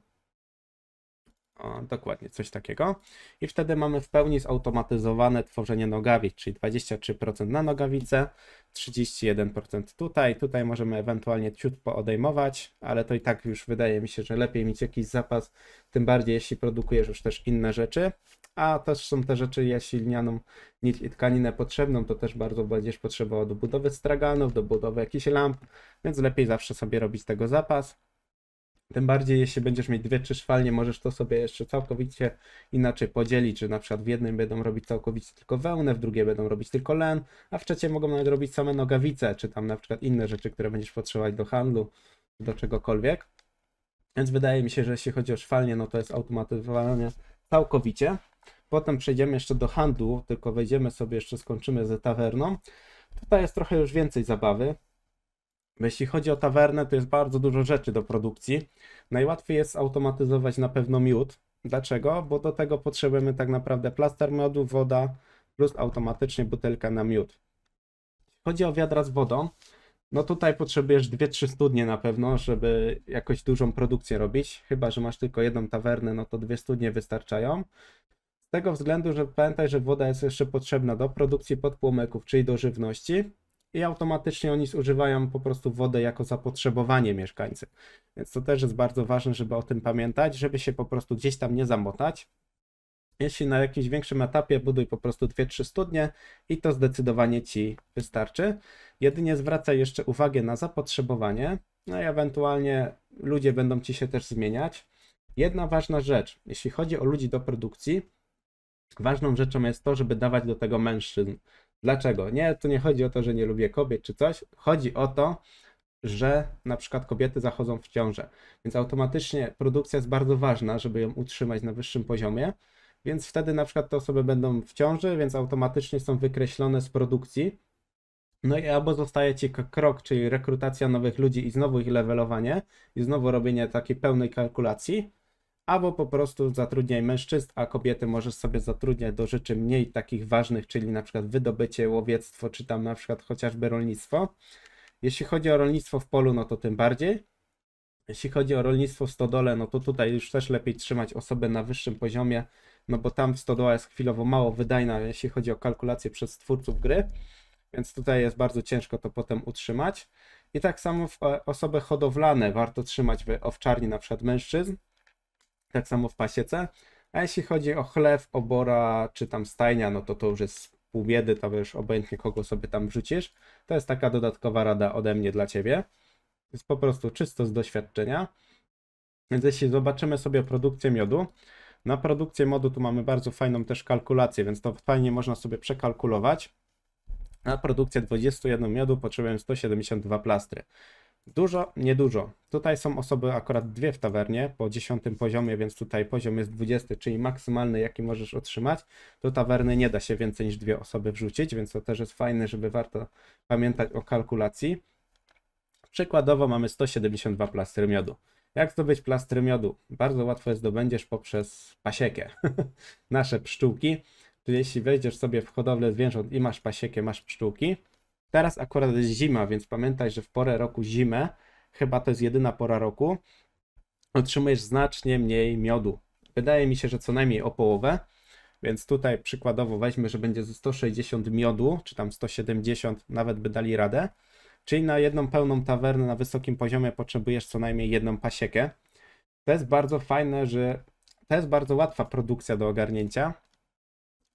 O, dokładnie, coś takiego. I wtedy mamy w pełni zautomatyzowane tworzenie nogawic, czyli 23% na nogawicę, 31% tutaj. Tutaj możemy ewentualnie ciut odejmować, ale to i tak już wydaje mi się, że lepiej mieć jakiś zapas, tym bardziej jeśli produkujesz już też inne rzeczy. A też są te rzeczy, jeśli lnianą nić i tkaninę potrzebną, to też bardzo będziesz potrzebował do budowy straganów, do budowy jakichś lamp, więc lepiej zawsze sobie robić tego zapas. Tym bardziej, jeśli będziesz mieć dwie, trzy szwalnie, możesz to sobie jeszcze całkowicie inaczej podzielić, że na przykład w jednym będą robić całkowicie tylko wełnę, w drugiej będą robić tylko len, a w trzeciej mogą nawet robić same nogawice, czy tam na przykład inne rzeczy, które będziesz potrzebować do handlu, do czegokolwiek. Więc wydaje mi się, że jeśli chodzi o szwalnie, no to jest automatyzowane całkowicie. Potem przejdziemy jeszcze do handlu, tylko wejdziemy sobie, jeszcze skończymy ze tawerną. Tutaj jest trochę już więcej zabawy. Jeśli chodzi o tawernę, to jest bardzo dużo rzeczy do produkcji. Najłatwiej jest automatyzować na pewno miód. Dlaczego? Bo do tego potrzebujemy tak naprawdę plaster miodu, woda plus automatycznie butelka na miód. Jeśli chodzi o wiadra z wodą, no tutaj potrzebujesz 2-3 studnie na pewno, żeby jakoś dużą produkcję robić. Chyba, że masz tylko jedną tawernę, no to dwie studnie wystarczają. Z tego względu, że pamiętaj, że woda jest jeszcze potrzebna do produkcji podpłomeków, czyli do żywności i automatycznie oni zużywają po prostu wodę jako zapotrzebowanie mieszkańcy. Więc to też jest bardzo ważne, żeby o tym pamiętać, żeby się po prostu gdzieś tam nie zamotać. Jeśli na jakimś większym etapie buduj po prostu 2-3 studnie i to zdecydowanie ci wystarczy. Jedynie zwracaj jeszcze uwagę na zapotrzebowanie, no i ewentualnie ludzie będą ci się też zmieniać. Jedna ważna rzecz, jeśli chodzi o ludzi do produkcji, ważną rzeczą jest to, żeby dawać do tego mężczyzn. Dlaczego? Nie, tu nie chodzi o to, że nie lubię kobiet czy coś. Chodzi o to, że na przykład kobiety zachodzą w ciążę. Więc automatycznie produkcja jest bardzo ważna, żeby ją utrzymać na wyższym poziomie. Więc wtedy na przykład te osoby będą w ciąży, więc automatycznie są wykreślone z produkcji. No i albo zostaje ci krok, czyli rekrutacja nowych ludzi i znowu ich levelowanie i znowu robienie takiej pełnej kalkulacji, albo po prostu zatrudniaj mężczyzn, a kobiety możesz sobie zatrudniać do rzeczy mniej takich ważnych, czyli na przykład wydobycie, łowiectwo, czy tam na przykład chociażby rolnictwo. Jeśli chodzi o rolnictwo w polu, no to tym bardziej. Jeśli chodzi o rolnictwo w stodole, no to tutaj już też lepiej trzymać osoby na wyższym poziomie, no bo tam stodoła jest chwilowo mało wydajna, jeśli chodzi o kalkulację przez twórców gry, więc tutaj jest bardzo ciężko to potem utrzymać. I tak samo w e, osoby hodowlane warto trzymać w owczarni na przykład mężczyzn, tak samo w pasiece. A jeśli chodzi o chlew, obora czy tam stajnia, no to to już jest pół biedy, to już obojętnie kogo sobie tam wrzucisz. To jest taka dodatkowa rada ode mnie dla ciebie. Jest po prostu czysto z doświadczenia. Więc jeśli zobaczymy sobie produkcję miodu, na produkcję modu tu mamy bardzo fajną też kalkulację, więc to fajnie można sobie przekalkulować. Na produkcję 21 miodu potrzebuję 172 plastry. Dużo? Niedużo. Tutaj są osoby akurat dwie w tawernie po 10 poziomie, więc tutaj poziom jest 20, czyli maksymalny jaki możesz otrzymać. Do tawerny nie da się więcej niż dwie osoby wrzucić, więc to też jest fajne, żeby warto pamiętać o kalkulacji. Przykładowo mamy 172 plastry miodu. Jak zdobyć plastry miodu? Bardzo łatwo je zdobędziesz poprzez pasiekę. Nasze pszczółki Czyli jeśli wejdziesz sobie w hodowlę zwierząt i masz pasiekę, masz pszczółki. Teraz akurat jest zima, więc pamiętaj, że w porę roku zimę, chyba to jest jedyna pora roku, otrzymujesz znacznie mniej miodu. Wydaje mi się, że co najmniej o połowę. Więc tutaj przykładowo weźmy, że będzie ze 160 miodu, czy tam 170, nawet by dali radę. Czyli na jedną pełną tawernę na wysokim poziomie potrzebujesz co najmniej jedną pasiekę. To jest bardzo fajne, że to jest bardzo łatwa produkcja do ogarnięcia,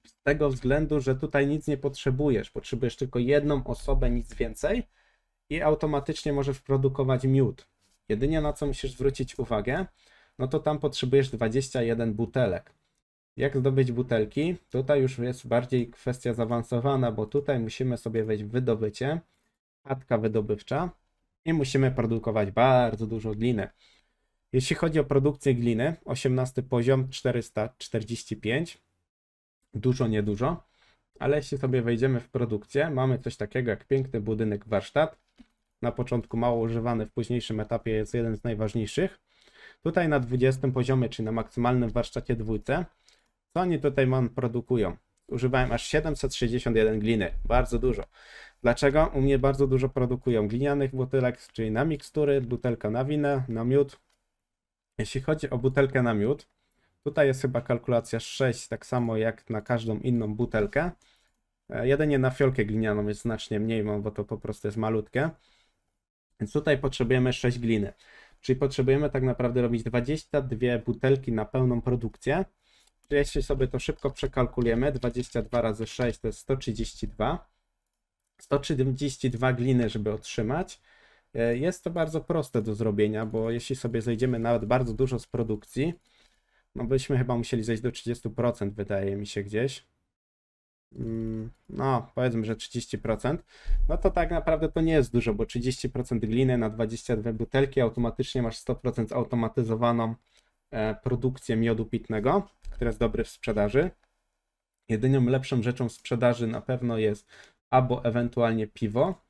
z tego względu, że tutaj nic nie potrzebujesz. Potrzebujesz tylko jedną osobę, nic więcej i automatycznie możesz produkować miód. Jedynie na co musisz zwrócić uwagę, no to tam potrzebujesz 21 butelek. Jak zdobyć butelki? Tutaj już jest bardziej kwestia zaawansowana, bo tutaj musimy sobie wejść w wydobycie, chatka wydobywcza i musimy produkować bardzo dużo gliny. Jeśli chodzi o produkcję gliny, 18 poziom 445, dużo, niedużo, ale jeśli sobie wejdziemy w produkcję, mamy coś takiego jak piękny budynek warsztat. Na początku mało używany, w późniejszym etapie jest jeden z najważniejszych. Tutaj na 20 poziomie, czyli na maksymalnym warsztacie dwójce, co oni tutaj mam produkują? Używałem aż 761 gliny, bardzo dużo. Dlaczego? U mnie bardzo dużo produkują glinianych butelek, czyli na mikstury, butelka na winę, na miód. Jeśli chodzi o butelkę na miód, Tutaj jest chyba kalkulacja 6, tak samo jak na każdą inną butelkę. E, jedynie na fiolkę glinianą jest znacznie mniej, bo to po prostu jest malutkie. Więc tutaj potrzebujemy 6 gliny. Czyli potrzebujemy tak naprawdę robić 22 butelki na pełną produkcję. Jeśli sobie to szybko przekalkulujemy, 22 razy 6 to jest 132. 132 gliny, żeby otrzymać. E, jest to bardzo proste do zrobienia, bo jeśli sobie zejdziemy nawet bardzo dużo z produkcji, no byśmy chyba musieli zejść do 30%, wydaje mi się gdzieś. Mm, no, powiedzmy, że 30%. No to tak naprawdę to nie jest dużo, bo 30% gliny na 22 butelki automatycznie masz 100% automatyzowaną e, produkcję miodu pitnego, który jest dobry w sprzedaży. Jedyną lepszą rzeczą w sprzedaży na pewno jest albo ewentualnie piwo,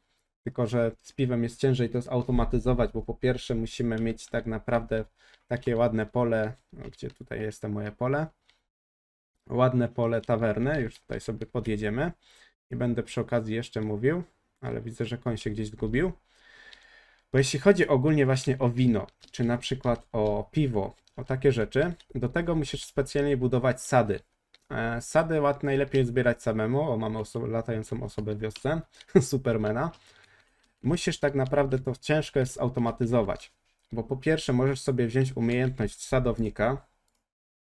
tylko, że z piwem jest ciężej to zautomatyzować, bo po pierwsze musimy mieć tak naprawdę takie ładne pole, no, gdzie tutaj jest to moje pole, ładne pole tawerny, już tutaj sobie podjedziemy. Nie będę przy okazji jeszcze mówił, ale widzę, że koń się gdzieś zgubił. Bo jeśli chodzi ogólnie właśnie o wino, czy na przykład o piwo, o takie rzeczy, do tego musisz specjalnie budować sady. E, sady ład najlepiej zbierać samemu, o mamy latającą osobę w wiosce, Supermana musisz tak naprawdę to ciężko jest zautomatyzować. Bo po pierwsze możesz sobie wziąć umiejętność sadownika,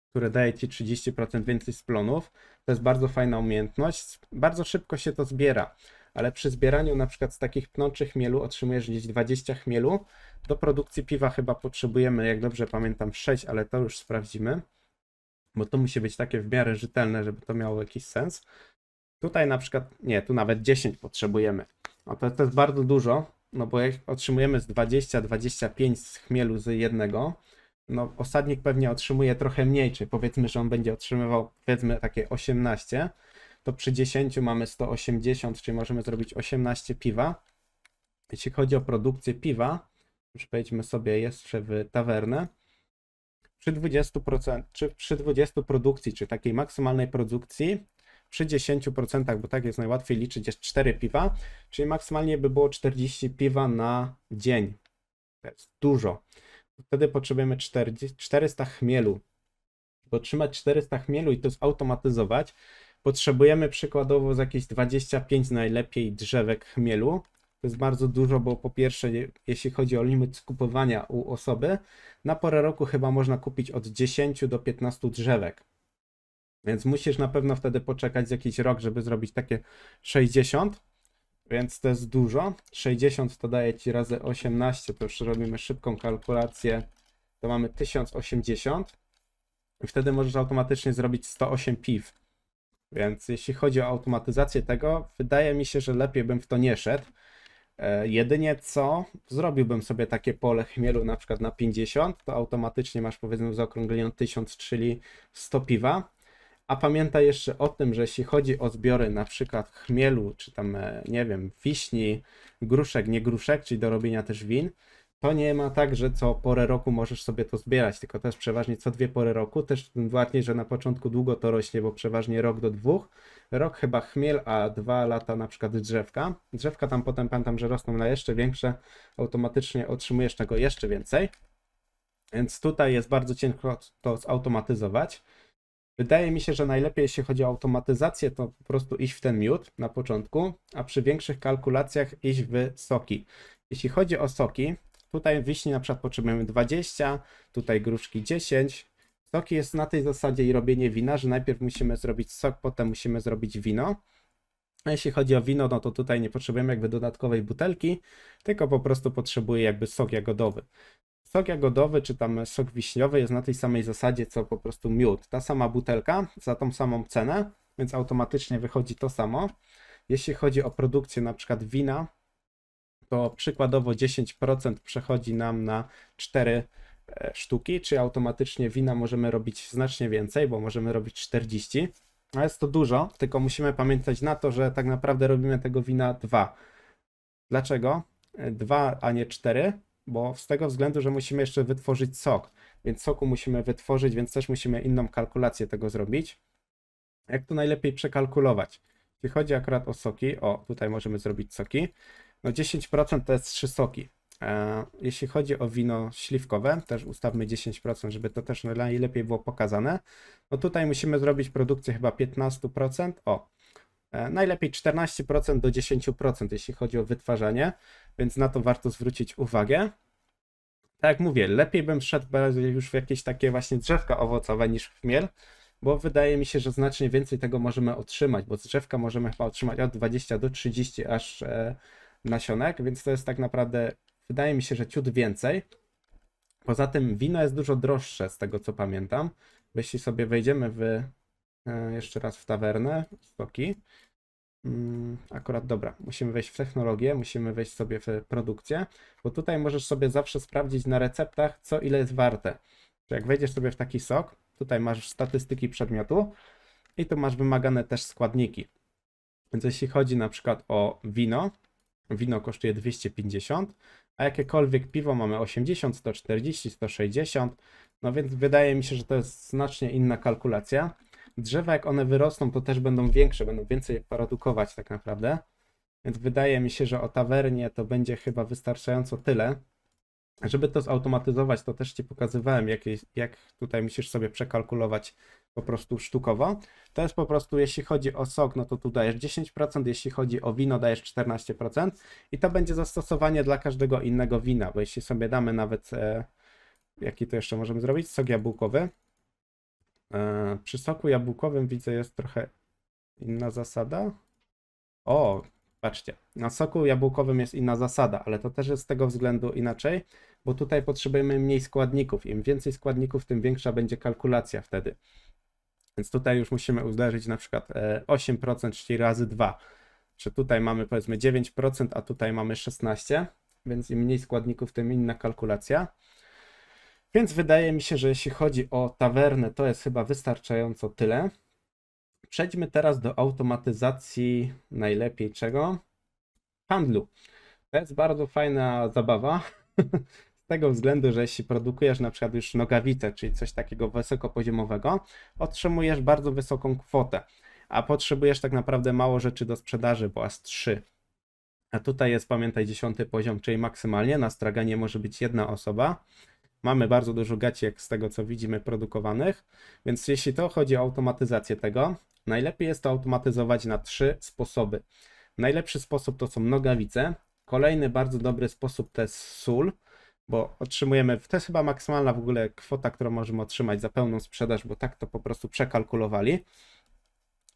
które daje ci 30% więcej splonów. To jest bardzo fajna umiejętność. Bardzo szybko się to zbiera, ale przy zbieraniu na przykład z takich pnączych chmielu otrzymujesz gdzieś 20 chmielu. Do produkcji piwa chyba potrzebujemy, jak dobrze pamiętam, 6, ale to już sprawdzimy, bo to musi być takie w miarę rzetelne, żeby to miało jakiś sens. Tutaj na przykład, nie, tu nawet 10 potrzebujemy to, to jest bardzo dużo, no bo jak otrzymujemy z 20-25 z chmielu z jednego, no osadnik pewnie otrzymuje trochę mniej, czy powiedzmy, że on będzie otrzymywał powiedzmy takie 18, to przy 10 mamy 180, czyli możemy zrobić 18 piwa. Jeśli chodzi o produkcję piwa, już sobie jeszcze w tawernę, przy 20%, czy przy 20 produkcji, czy takiej maksymalnej produkcji, przy 10%, bo tak jest najłatwiej liczyć, jest 4 piwa, czyli maksymalnie by było 40 piwa na dzień. To jest dużo. Wtedy potrzebujemy 40, 400 chmielu. bo trzymać 400 chmielu i to zautomatyzować, potrzebujemy przykładowo z jakieś 25 najlepiej drzewek chmielu. To jest bardzo dużo, bo po pierwsze, jeśli chodzi o limit skupowania u osoby, na porę roku chyba można kupić od 10 do 15 drzewek. Więc musisz na pewno wtedy poczekać jakiś rok, żeby zrobić takie 60. Więc to jest dużo. 60 to daje ci razy 18, to już robimy szybką kalkulację. To mamy 1080. I wtedy możesz automatycznie zrobić 108 piw. Więc jeśli chodzi o automatyzację tego, wydaje mi się, że lepiej bym w to nie szedł. E, jedynie co, zrobiłbym sobie takie pole chmielu na przykład na 50, to automatycznie masz powiedzmy zaokrąglenie 1000, czyli 100 piwa a pamiętaj jeszcze o tym, że jeśli chodzi o zbiory na przykład chmielu, czy tam, e, nie wiem, wiśni, gruszek, nie gruszek, czyli do robienia też win, to nie ma tak, że co porę roku możesz sobie to zbierać, tylko też przeważnie co dwie pory roku, też ładniej, że na początku długo to rośnie, bo przeważnie rok do dwóch, rok chyba chmiel, a dwa lata na przykład drzewka. Drzewka tam potem pamiętam, że rosną na jeszcze większe, automatycznie otrzymujesz tego jeszcze więcej, więc tutaj jest bardzo ciężko to zautomatyzować. Wydaje mi się, że najlepiej jeśli chodzi o automatyzację, to po prostu iść w ten miód na początku, a przy większych kalkulacjach iść w soki. Jeśli chodzi o soki, tutaj wiśni na przykład potrzebujemy 20, tutaj gruszki 10. Soki jest na tej zasadzie i robienie wina, że najpierw musimy zrobić sok, potem musimy zrobić wino. A jeśli chodzi o wino, no to tutaj nie potrzebujemy jakby dodatkowej butelki, tylko po prostu potrzebuję jakby sok jagodowy. Sok jagodowy czy tam sok wiśniowy jest na tej samej zasadzie co po prostu miód. Ta sama butelka za tą samą cenę, więc automatycznie wychodzi to samo. Jeśli chodzi o produkcję na przykład wina, to przykładowo 10% przechodzi nam na 4 e, sztuki, czy automatycznie wina możemy robić znacznie więcej, bo możemy robić 40. A jest to dużo, tylko musimy pamiętać na to, że tak naprawdę robimy tego wina 2. Dlaczego? 2, e, a nie 4, bo z tego względu, że musimy jeszcze wytworzyć sok, więc soku musimy wytworzyć, więc też musimy inną kalkulację tego zrobić. Jak to najlepiej przekalkulować? Jeśli chodzi akurat o soki, o tutaj możemy zrobić soki, no 10% to jest 3 soki. E, jeśli chodzi o wino śliwkowe, też ustawmy 10%, żeby to też najlepiej było pokazane. No tutaj musimy zrobić produkcję chyba 15%. O, E, najlepiej 14% do 10%, jeśli chodzi o wytwarzanie, więc na to warto zwrócić uwagę. Tak jak mówię, lepiej bym szedł już w jakieś takie właśnie drzewka owocowe niż w miel, bo wydaje mi się, że znacznie więcej tego możemy otrzymać, bo z drzewka możemy chyba otrzymać od 20 do 30 aż e, nasionek, więc to jest tak naprawdę, wydaje mi się, że ciut więcej. Poza tym wino jest dużo droższe z tego co pamiętam. Jeśli sobie wejdziemy w E, jeszcze raz w tawernę, stoki. Mm, akurat dobra, musimy wejść w technologię, musimy wejść sobie w produkcję, bo tutaj możesz sobie zawsze sprawdzić na receptach, co ile jest warte. Jak wejdziesz sobie w taki sok, tutaj masz statystyki przedmiotu i tu masz wymagane też składniki. Więc jeśli chodzi na przykład o wino, wino kosztuje 250, a jakiekolwiek piwo mamy 80, 140, 160, no więc wydaje mi się, że to jest znacznie inna kalkulacja drzewa, jak one wyrosną, to też będą większe, będą więcej produkować tak naprawdę. Więc wydaje mi się, że o tawernie to będzie chyba wystarczająco tyle. Żeby to zautomatyzować, to też Ci pokazywałem, jak, jak tutaj musisz sobie przekalkulować po prostu sztukowo. To jest po prostu, jeśli chodzi o sok, no to tu dajesz 10%, jeśli chodzi o wino, dajesz 14%. I to będzie zastosowanie dla każdego innego wina, bo jeśli sobie damy nawet, e, jaki to jeszcze możemy zrobić, sok jabłkowy, E, przy soku jabłkowym widzę jest trochę inna zasada. O, patrzcie, na soku jabłkowym jest inna zasada, ale to też jest z tego względu inaczej, bo tutaj potrzebujemy mniej składników. Im więcej składników, tym większa będzie kalkulacja wtedy. Więc tutaj już musimy uderzyć na przykład 8%, e, czyli razy 2. Czy tutaj mamy powiedzmy 9%, a tutaj mamy 16%, więc im mniej składników, tym inna kalkulacja. Więc wydaje mi się, że jeśli chodzi o tawernę, to jest chyba wystarczająco tyle. Przejdźmy teraz do automatyzacji najlepiej czego? Handlu. To jest bardzo fajna zabawa. Z tego względu, że jeśli produkujesz na przykład już nogawicę, czyli coś takiego wysokopoziomowego, otrzymujesz bardzo wysoką kwotę, a potrzebujesz tak naprawdę mało rzeczy do sprzedaży, bo aż 3. A tutaj jest, pamiętaj, dziesiąty poziom, czyli maksymalnie na straganie może być jedna osoba, Mamy bardzo dużo gaci, jak z tego co widzimy, produkowanych, więc jeśli to chodzi o automatyzację tego, najlepiej jest to automatyzować na trzy sposoby. Najlepszy sposób to są nogawice. Kolejny bardzo dobry sposób to jest sól, bo otrzymujemy, to jest chyba maksymalna w ogóle kwota, którą możemy otrzymać za pełną sprzedaż, bo tak to po prostu przekalkulowali.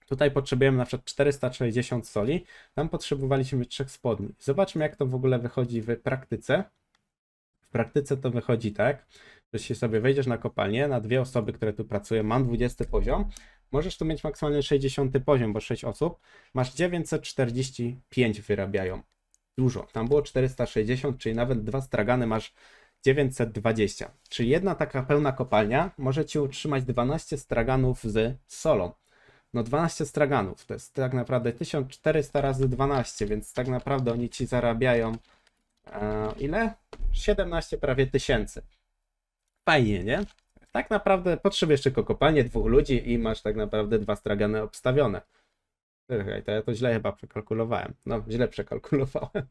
Tutaj potrzebujemy na przykład 460 soli, tam potrzebowaliśmy trzech spodni. Zobaczmy jak to w ogóle wychodzi w praktyce praktyce to wychodzi tak, że się sobie wejdziesz na kopalnię, na dwie osoby, które tu pracują, mam 20 poziom, możesz tu mieć maksymalnie 60 poziom, bo 6 osób, masz 945 wyrabiają. Dużo. Tam było 460, czyli nawet dwa stragany masz 920. Czyli jedna taka pełna kopalnia może ci utrzymać 12 straganów z solą. No 12 straganów, to jest tak naprawdę 1400 razy 12, więc tak naprawdę oni ci zarabiają e, ile? 17 prawie tysięcy. Fajnie, nie? Tak naprawdę potrzebujesz tylko kopalnię dwóch ludzi i masz tak naprawdę dwa stragany obstawione. Czekaj, to ja to źle chyba przekalkulowałem. No, źle przekalkulowałem.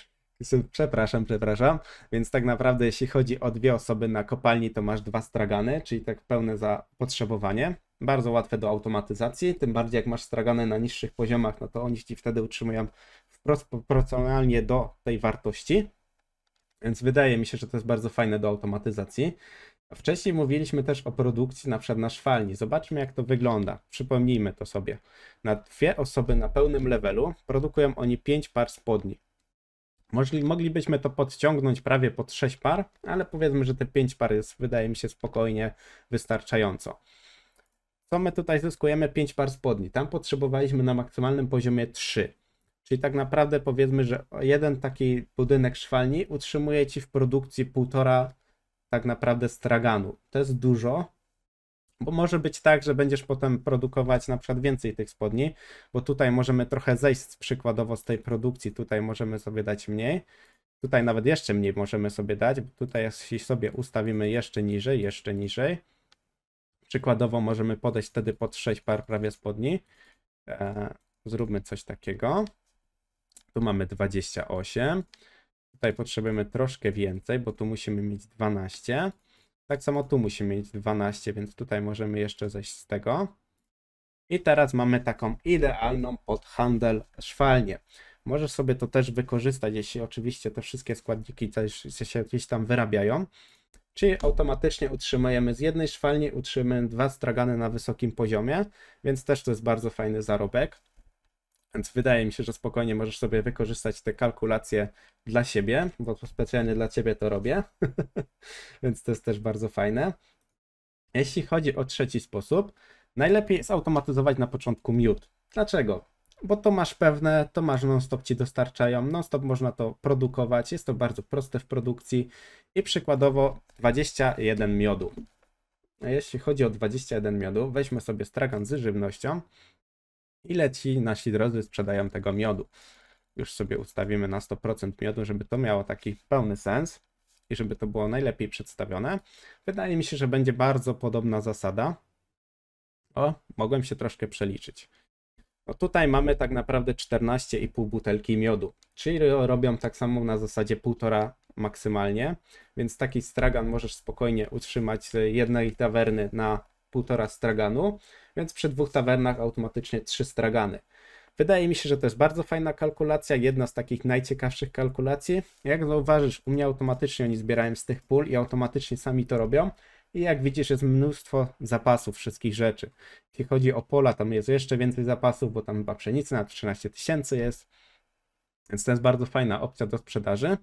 Przepraszam, przepraszam. Więc tak naprawdę, jeśli chodzi o dwie osoby na kopalni, to masz dwa stragany, czyli tak pełne zapotrzebowanie. Bardzo łatwe do automatyzacji. Tym bardziej, jak masz stragany na niższych poziomach, no to oni ci wtedy utrzymują wprost proporcjonalnie do tej wartości. Więc wydaje mi się, że to jest bardzo fajne do automatyzacji. Wcześniej mówiliśmy też o produkcji na przykład na szwalni. Zobaczmy jak to wygląda. Przypomnijmy to sobie. Na dwie osoby na pełnym levelu produkują oni 5 par spodni. Możli, moglibyśmy to podciągnąć prawie pod 6 par, ale powiedzmy, że te 5 par jest wydaje mi się spokojnie wystarczająco. Co my tutaj zyskujemy? 5 par spodni. Tam potrzebowaliśmy na maksymalnym poziomie 3. Czyli tak naprawdę powiedzmy, że jeden taki budynek szwalni utrzymuje ci w produkcji półtora tak naprawdę straganu. To jest dużo, bo może być tak, że będziesz potem produkować na przykład więcej tych spodni, bo tutaj możemy trochę zejść przykładowo z tej produkcji, tutaj możemy sobie dać mniej, tutaj nawet jeszcze mniej możemy sobie dać, bo tutaj jeśli sobie ustawimy jeszcze niżej, jeszcze niżej, przykładowo możemy podejść wtedy pod 6 par prawie spodni, e, zróbmy coś takiego. Tu mamy 28. Tutaj potrzebujemy troszkę więcej, bo tu musimy mieć 12. Tak samo tu musimy mieć 12, więc tutaj możemy jeszcze zejść z tego. I teraz mamy taką idealną pod handel szwalnię. Możesz sobie to też wykorzystać, jeśli oczywiście te wszystkie składniki też się gdzieś tam wyrabiają. Czyli automatycznie utrzymujemy z jednej szwalni, utrzymujemy dwa stragany na wysokim poziomie, więc też to jest bardzo fajny zarobek. Więc wydaje mi się, że spokojnie możesz sobie wykorzystać te kalkulacje dla siebie, bo specjalnie dla ciebie to robię. Więc to jest też bardzo fajne. Jeśli chodzi o trzeci sposób, najlepiej zautomatyzować na początku miód. Dlaczego? Bo to masz pewne, to masz non-stop ci dostarczają, non-stop można to produkować, jest to bardzo proste w produkcji i przykładowo 21 miodu. A jeśli chodzi o 21 miodu, weźmy sobie stragan z żywnością ile ci nasi drodzy sprzedają tego miodu. Już sobie ustawimy na 100% miodu, żeby to miało taki pełny sens i żeby to było najlepiej przedstawione. Wydaje mi się, że będzie bardzo podobna zasada. O, mogłem się troszkę przeliczyć. No tutaj mamy tak naprawdę 14,5 butelki miodu, czyli robią tak samo na zasadzie 1,5 maksymalnie, więc taki stragan możesz spokojnie utrzymać z jednej tawerny na półtora straganu, więc przy dwóch tawernach automatycznie trzy stragany. Wydaje mi się, że to jest bardzo fajna kalkulacja, jedna z takich najciekawszych kalkulacji. Jak zauważysz, u mnie automatycznie oni zbierają z tych pól i automatycznie sami to robią. I jak widzisz, jest mnóstwo zapasów wszystkich rzeczy. Jeśli chodzi o pola, tam jest jeszcze więcej zapasów, bo tam chyba pszenicy na 13 tysięcy jest. Więc to jest bardzo fajna opcja do sprzedaży.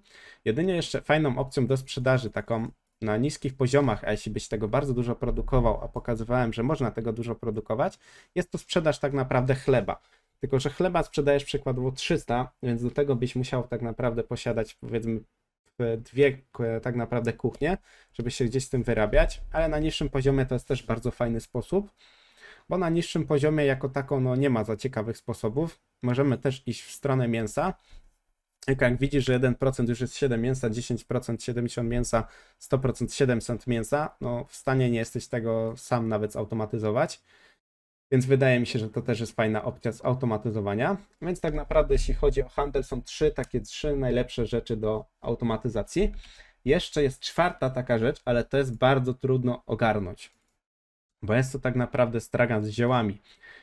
Jedynie jeszcze fajną opcją do sprzedaży, taką na niskich poziomach, a jeśli byś tego bardzo dużo produkował, a pokazywałem, że można tego dużo produkować, jest to sprzedaż tak naprawdę chleba. Tylko, że chleba sprzedajesz przykładowo 300, więc do tego byś musiał tak naprawdę posiadać powiedzmy dwie tak naprawdę kuchnie, żeby się gdzieś z tym wyrabiać, ale na niższym poziomie to jest też bardzo fajny sposób, bo na niższym poziomie jako tako no, nie ma za ciekawych sposobów. Możemy też iść w stronę mięsa, jak, jak widzisz, że 1% już jest 7 mięsa, 10% 70 mięsa, 100% 700 mięsa, no w stanie nie jesteś tego sam nawet zautomatyzować. Więc wydaje mi się, że to też jest fajna opcja zautomatyzowania. automatyzowania. Więc tak naprawdę, jeśli chodzi o handel, są trzy takie trzy najlepsze rzeczy do automatyzacji. Jeszcze jest czwarta taka rzecz, ale to jest bardzo trudno ogarnąć, bo jest to tak naprawdę stragan z ziołami,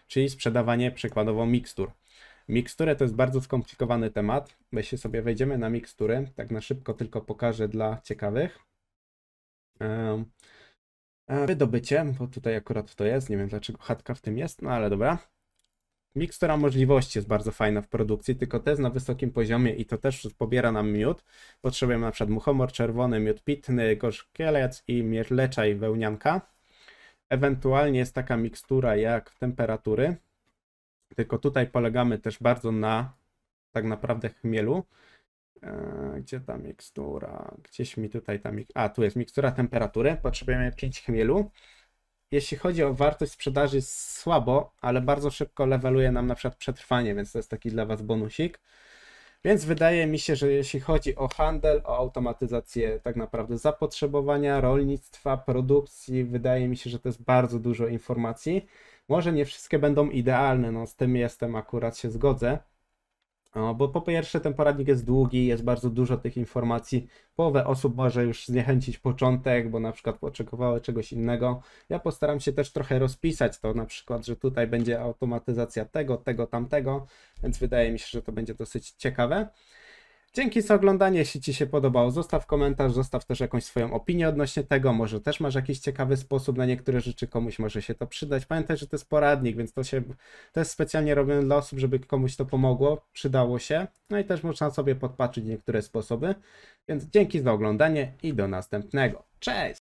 czyli sprzedawanie przykładowo mikstur. Miksturę to jest bardzo skomplikowany temat. się sobie wejdziemy na miksturę, tak na szybko tylko pokażę dla ciekawych. E, wydobycie, bo tutaj akurat to jest, nie wiem dlaczego chatka w tym jest, no ale dobra. Mikstura możliwości jest bardzo fajna w produkcji, tylko to jest na wysokim poziomie i to też pobiera nam miód. Potrzebujemy na przykład muchomor czerwony, miód pitny, gorzkielec i mierlecza i wełnianka. Ewentualnie jest taka mikstura jak temperatury, tylko tutaj polegamy też bardzo na tak naprawdę chmielu. E, gdzie ta mikstura? Gdzieś mi tutaj ta mikstura. A, tu jest mikstura temperatury. Potrzebujemy 5 chmielu. Jeśli chodzi o wartość sprzedaży, słabo, ale bardzo szybko leveluje nam na przykład przetrwanie, więc to jest taki dla Was bonusik. Więc wydaje mi się, że jeśli chodzi o handel, o automatyzację tak naprawdę zapotrzebowania, rolnictwa, produkcji, wydaje mi się, że to jest bardzo dużo informacji. Może nie wszystkie będą idealne, no z tym jestem, akurat się zgodzę. No, bo po pierwsze ten poradnik jest długi, jest bardzo dużo tych informacji. Połowę osób może już zniechęcić początek, bo na przykład oczekowały czegoś innego. Ja postaram się też trochę rozpisać to, na przykład, że tutaj będzie automatyzacja tego, tego, tamtego, więc wydaje mi się, że to będzie dosyć ciekawe. Dzięki za oglądanie, jeśli Ci się podobało, zostaw komentarz, zostaw też jakąś swoją opinię odnośnie tego, może też masz jakiś ciekawy sposób na niektóre rzeczy, komuś może się to przydać. Pamiętaj, że to jest poradnik, więc to się, to jest specjalnie robione dla osób, żeby komuś to pomogło, przydało się. No i też można sobie podpatrzeć niektóre sposoby. Więc dzięki za oglądanie i do następnego. Cześć!